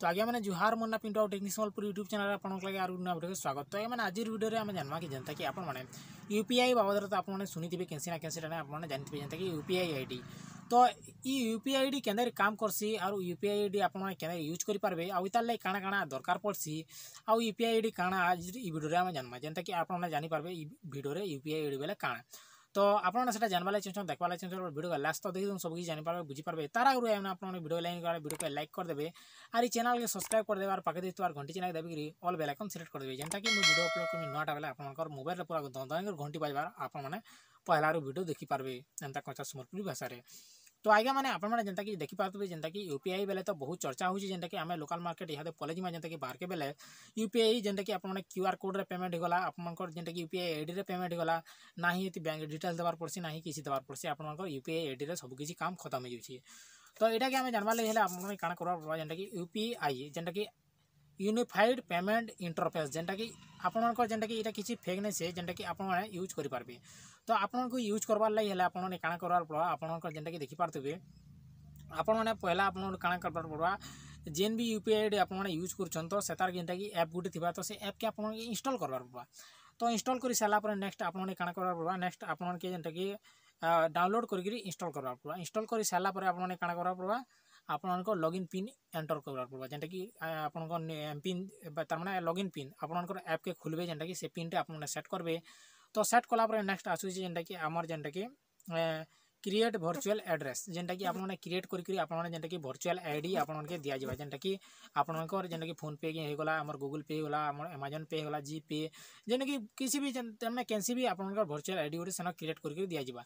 তো ଆଜ୍ଞା ମାନେ ଜୁହାର ମୋ ନା ପିଣ୍ଟୁ ଆଉ ଟେକ୍ନିକ୍ ସମ୍ବଲପୁର ୟୁଟ୍ୟୁବ୍ ଚ୍ୟାନେଲ୍ ଆପଣଙ୍କ ଲାଗି ଆରୁ ନୂଆ ଭିଡ଼ିଓକୁ ସ୍ୱାଗତ ତ ଆଜ୍ଞା ମାନେ ଆଜିର ଭିଡ଼ିଓରେ ଆମେ ଜାଣିବା କି ଯେନ୍ତାକି ଆପଣମାନେ ୟୁ ପି ଆଇ ବାବଦରେ ତ ଆପଣମାନେ ଶୁଣିଥିବେ କେନ୍ସି ନା କେନ୍ସିଟା ଆପଣମାନେ ଜାଣିଥିବେ ଯେନ୍ତାକି U P I I D ତ ଇ ୟୁ ପି ଆଇ ଡ଼ି କେନ୍ଦାରେ କାମ କର୍ସି ଆଉ ୟୁ ପି ଆଇ ଡ଼ି ଆପଣମାନେ କେନ୍ଦାରେ ୟୁଜ୍ କରିପାରିବେ ଆଉ ଇତାର୍ ଲାଗି କାଣା କାଣା ଦରକାର ପଡ଼୍ସି ଆଉ ୟୁ ପି ଆଇ ଡ଼ି କାଣା ଆଜିର ଇ ଭିଡ଼ିଓରେ ଆମେ ଜାଣିବା ଯେନ୍ତାକି ଆପଣମାନେ ଜାଣିପାରିବେ ଇ ଭିଡ଼ିଓରେ ୟୁ ପି ଆଇ ଡ଼ି ବେଲେ କାଣା তো আপনার সেটা জানবার লাগে চাহুন দেখবার লাগে চাহুন ভিডিও লাস্ট তো দেখি সব কিছু জানিপারবে বুঝিপারবে তার আগে আপনার ভিডিও লাইন করে ভিডিওকে লাইক করদেবে আর এই চ্যানেলকে সবসক্রাইব করদেবে আর পাখে দিতে আর ঘন্টি চ্যানেল দেবিকি অল বেল আইকন সিলেক্ট করদেবে যেটা কি মু ভিডিও অপলোড করবি নটা বেলা আপনার মোবাইলে পুরা দন্দন ঘন্টি বাজবার আপনার মানে পহলার ভিডিও দেখিপারবে এমতা কথা সম্বলপুরী ভাষায় तो ଆଜ୍ଞା ମାନେ ଆପଣମାନେ ଯେନ୍ତାକି ଦେଖିପାରୁଥିବେ ଯେନ୍ତାକି ୟୁ ପି ଆଇ ବେଲେ ତ ବହୁତ ଚର୍ଚ୍ଚା ହେଉଛି ଯେନ୍ତାକି ଆମେ ଲୋକାଲ୍ ମାର୍କେଟ୍ ଇହାଦେ ପଲେଇଯିମା ଯେନ୍ତାକି ବାହାରକେ ବେଲେ ୟୁ ପି ଆଇ ଯେନ୍ତାକି ଆପଣମାନେ କ୍ୟୁ ଆର୍ କୋଡ଼୍ରେ ପେମେଣ୍ଟ ହେଇଗଲା ଆପଣଙ୍କର ଯେନ୍ତାକି ୟୁ ପି ଆଇ ଆଇଡ଼ିରେ ପେମେଣ୍ଟ ହେଇଗଲା ନାହିଁ ଏଠି ବ୍ୟାଙ୍କ ଡିଟେଲ୍ସ ଦେବାର ପଡ଼୍ସି ନାହିଁ କିଛି ଦେବାର ପଡ଼୍ସି ଆପଣଙ୍କର ୟୁ ପି ଆଇ ଆଇଡ଼ିରେ ସବୁକିଛି କାମ ଖତମ ହେଇଯାଉଛି ତ ଏଇଟାକି ଆମେ ଜାଣିବାର ଲାଗି ହେଲେ ଆପଣମାନେ କାଣା କରବା ପଡ଼ବା ଯେନ୍ତାକି ୟୁ ପି ଆଇ ଯେନ୍ତାକି यूनिफाइड पेमेंट इंटरफेस जेनटा कि आपंकर जेनटा कि ये किसी फेकनेस है जेनटा कि आपने यूज करेंगे तो आपको यूज करवार लगे आप कण कर आपंकर जेनटा कि देखी पार्थे आपने पहला आप कण कर पड़वा जेन भी यूपीआई आई डी आप यूज करुँ तो सेतार जेनटा कि एप गुटे थी तो एप के इनस्टल करवा पड़वा तो इनस्टल कर सारापर नेक्स्ट आपने कण कर पड़वा नेक्स्ट आपके जेनटा कि डाउनलोड करके इनस्टल करवा पड़वा इनस्टल कर सारा आपने कण कर पड़वा आपर लगइन पिन् एंटर कर जेनटा कि आपन्न तार मैंने लगइन पिन् आपर एप के खुलबे जेनटा कि से पिन्टे आपने सेट करेंगे तो सेट कला नेक्स्ट आसूसी जेनटा कि आम जेनटा कि क्रिएट भर्चुआल एड्रेस जेनटा कि आपने क्रिएट करेंटा कि भर्चुआल आई डी आपन दिजा जेनटा कि आपर जेन फोन पे होगा आम गुगुल पे होगा एमाजन पे होगा जी पे जेन कि किसी भी तेमें कैसी भी आपर भर्चुआल आई डी गोटे क्रिएट कर दिजा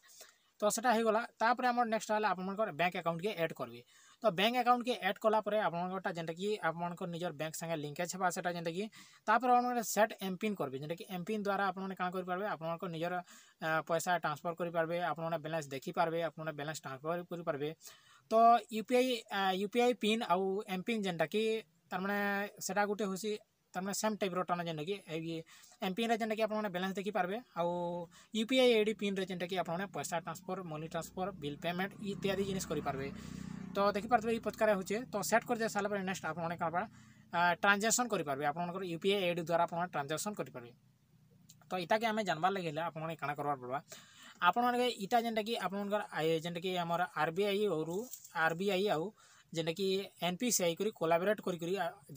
तो सेटा होगा तापर नेक्स्ट आप बैंक आकाउंट के एड करेंगे तो बैंक आकाउंट के एड कलापर आपटा जेनटा कि आपर बैंक सागे लिंकेज हाँ से जेनटा कि सेट एम पिन करेंगे जेनटा कि एम पिन द्वारा आपने कहना करेंगे आपको निजर पैसा ट्रांसफर करेंगे आपने बैलेन्स देखिपारे आपने बैलेन्स ट्रांसफर करेंगे तो यूपीआई यूपीआई पिन आउ एम पिन जेनटा कि तार मैंने से गोटे हूँ तम सेम टाइप रहा जेनटा कि एम पिन रे जेनटा कि आपने बैलेंस देखिपारे आउ यूपीआई आईडी डी पिन रे जेनटा कि आपने पैसा transfer money transfer bill payment इत्यादि जिनस करेंगे तो देखिपे पचकार तो सेट कर दे सारे नेक्ट आपने ट्रांजाक्शन करेंगे आप यूपीआई एड द्वारा आप ट्रांजाक्शन करेंगे तो इटा कि आम जानवार लगे आप कण करवा पड़वा आपटा जेनटा कि आप जेनटा कि आम आरबीआई बी आई और आर आउ जेनटा कि N P C I collaborate कर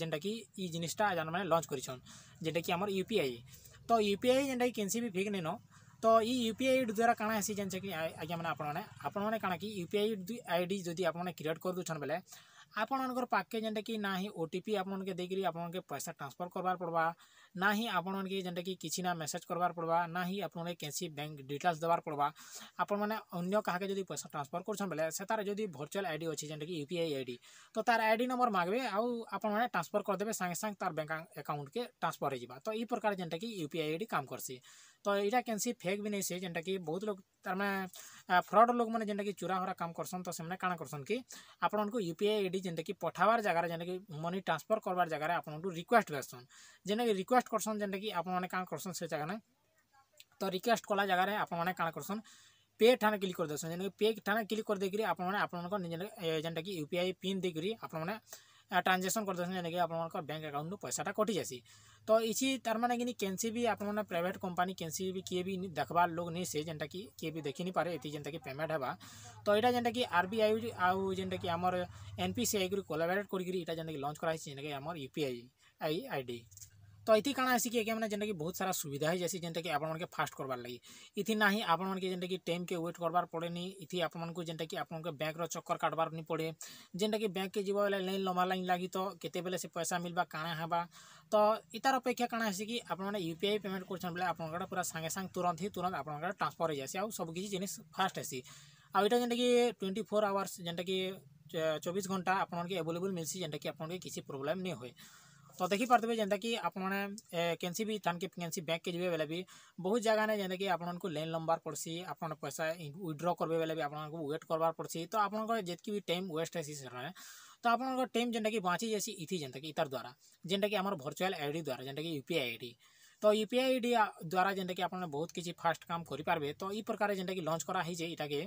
जेनटा कि ये जिनिसटा जान मैंने लंच कर यूपीआई तो यूपीआई जेनटा कि किसी भी फिक् नहीं ତ ଇ ୟୁ ପି ଆଇ ଆଇଡ଼ି ଦ୍ୱାରା କାଣା ହେସି ଯେନ୍ କି ଆଜ୍ଞା ମାନେ ଆପଣମାନେ ଆପଣମାନେ କାଣା କି ୟୁ ପି ଆଇ ଆଇଡ଼ି ଯଦି ଆପଣମାନେ କ୍ରିଏଟ୍ କରିଦେଉଛନ୍ ବେଲେ ଆପଣମାନଙ୍କର ପାଖକେ ଯେନ୍ଟାକି ନା ହିଁ ଓ ଟି ପି ଆପଣମାନକେ ଦେଇକିରି ଆପଣମାନକେ ପଇସା ଟ୍ରାନ୍ସଫର୍ କରବାର୍ ପଡ଼ବା ନା ହିଁ ଆପଣମାନକେ ଯେନ୍ଟାକି କିଛି ନା ମେସେଜ୍ କରବାର୍ ପଡ଼ବା ନା ହିଁ ଆପଣମାନେ କେନ୍ସି ବ୍ୟାଙ୍କ୍ ଡିଟେଲ୍ସ ଦେବାର୍ ପଡ଼ବା ଆପଣମାନେ ଅନ୍ୟ କାହାକେ ଯଦି ପଇସା ଟ୍ରାନ୍ସଫର୍ କରୁଛନ୍ ବେଲେ ସେତାର ଯଦି ଭର୍ଚୁଆଲ୍ ଆଇଡ଼ି ଅଛି ଯେନ୍ଟାକି ୟୁ ପି ଆଇ ଆଇଡ଼ି ତ ତାର ଆଇଡ଼ି ନମ୍ବର ମାଗବେ ଆଉ ଆପଣମାନେ ଟ୍ରାନ୍ସଫର୍ କରିଦେବେ ସାଙ୍ଗେ ସାଙ୍ଗେ ତାର ବ୍ୟାଙ୍କ୍ ଆକାଉଣ୍ଟକେ ଟ୍ରାନ୍ସଫର୍ ହେଇଯିବା ତ ଏଇ ପ୍ରକାର ଯେନ୍ଟାକି ୟୁ ପି ଆଇ ଆଇଡ଼ି କାମ କର୍ସି तो यहाँ के फेक भी नहीं सी जेनटा कि बहुत लोग तारे फ्रड लोक मैंने जेनटा कि चूरा हरा काम करसन तो से कण करसन कि आपन को यूपीआई आई डी जेनटा कि पठावार जगह जेनटा कि मनी ट्रांसफर करवार जगह आप रिक्वेस्ट भी आसन कि रिक्वेस्ट करसन जेनटा कि आपने कण करसन से जगह तो रिक्वेस्ट कला जगह आपने कण करसन पे ठाने क्लिक कर देसन जेनटा पे ठाने क्लिक कर देकर आपने आपने जेनटा कि यूपीआई पिन देकर आपने ट्रांजेक्शन कर देखिए आप बैंक आकाउंट पैसा कटि जासी तो इसी तार मैंने कि कैनसी भी आप प्राइट कंपनी कैनसी भी किए भी देखार लोक नहीं से जेनटा कि किए भी देखी नहीं पारे ये जेनता कि पेमेंट है तो यहाँ जेनटा कि आर आउ जेनटा कि आम एन पी आई कोलाबरेट कर लंच कराई जेनटा कि आम यू आई आई डी तो ये काण आसिक कि मैंने जेनटा कि बहुत सारा सुविधा है जैसे जेनटा कि आपके फास्ट करवार लगे इथि ना ही आपण के जेनटा कि टाइम के वेट कर पड़े नहीं आपण को जेनटा कि आपन बैंक चक्कर काटबार नहीं पड़े जेनटा कि बैंक के जीव बोले लाइन लंबा लाइन लगी तो केतेबेले से पैसा मिलवा कण हाँ तो इतार अपेक्षा काण आसिक कि आपने यूपीआई पेमेंट कर पूरा सागे सांग तुरंत ही तुरंत आपड़ा ट्रांसफर हो जाए आ सब किसी जिन फास्ट आसी आउ जेनटा कि ट्वेंटी फोर आवर्स जेनटा कि चौबीस घंटा आपन के एभेलेबल मिलसी जेनटा कि आपके किसी प्रोब्लेम नहीं हुए तो देखिपारे जेनता कि आपने के भी थान के बैंक के जी बेले भी बहुत जगह ने जेनता कि आपन को लेन लंबार पड़सी आप पैसा विड्र करबे बेले भी आपन को वेट करवार पड़सी तो आप जितकी भी टाइम वेस्ट है से तो आप टाइम जेनता कि बांची जैसी इथि जेनता कि इतार द्वारा जेनता कि आम भर्चुआल डी द्वारा जेनता कि यूपीआई आईडी तो यूपीआई डी द्वारा जेनता कि आप बहुत किसी फास्ट काम करें तो ये प्रकार जेनता कि लंच कराई इटा के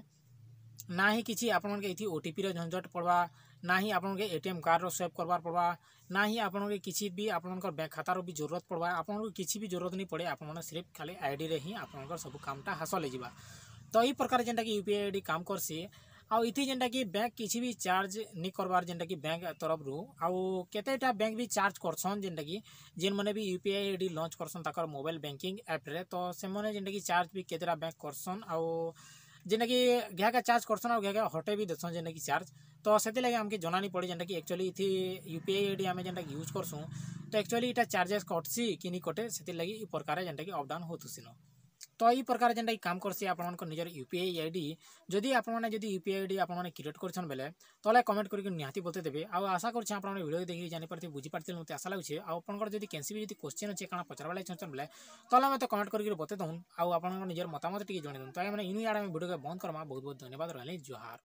ना ही किसी आपन के ओटीपी रंझट पड़वा ना ही आपन के एटीएम कार्ड स्वैप करवार पड़वा ना ही आपन के किसी भी आपन बैंक खातार भी जरूरत पड़वा आपन को किसी भी जरूरत नहीं पड़े आपन सिर्फ खाली आईडी रे ही आपन सब कामटा हासिल होगा तो यही प्रकार जेनटा कि यूपीआई आई डी काम करसी आउ इति जेनटा कि बैंक किसी भी चार्ज नहीं करवार जेनटा कि बैंक तरफ रु आउ केतेटा बैंक भी चार्ज करसन जेनटा कि जेन मैंने भी यूपीआई आईडी लॉन्च करसन ताकर मोबाइल बैंकिंग एप्रे तो से जेनटा कि चार्ज भी कतेटा बैंक करसन आउ जेनटा कि घाका चार्ज करसन आउ घाका हटे भी देसन जेनटा कि चार्ज तो से लगे आमके जनानी पड़े जेनटा कि एक्चुअली इथि यूपीआई डी आम जेनटा यूज करसूँ तो एक्चुअली इटा चार्जेस कटसी कि नहीं कटे से ये प्रकार जेनटा कि अप होतुसी তো এই প্রকার যেটা কাম করছি আপনার নিজের ইউপিআই আইডি যদি আপনার যদি ইউপিআই আইডি আপনার ক্রিয়েট করছেন বেলে তলে কমেন্ট করি নিহতি বলতে দেবে আশা করছি আপনার ভিডিও দেখি জানিপারি বুঝিপারি মতো আশা লাগুছে আপনার যদি কেনসি যদি কোশ্চেন অছে কারণ পচারবা লাগে চাহুছেন বেলে তলে মতো কমেন্ট করি বতে দৌন আপনার নিজের মতামত টিকি জনাই দিন তো মানে ইনু ইয়ার আমি ভিডিওকে বন্ধ করমা বহুত বহুত ধন্যবাদ রহলে জোহার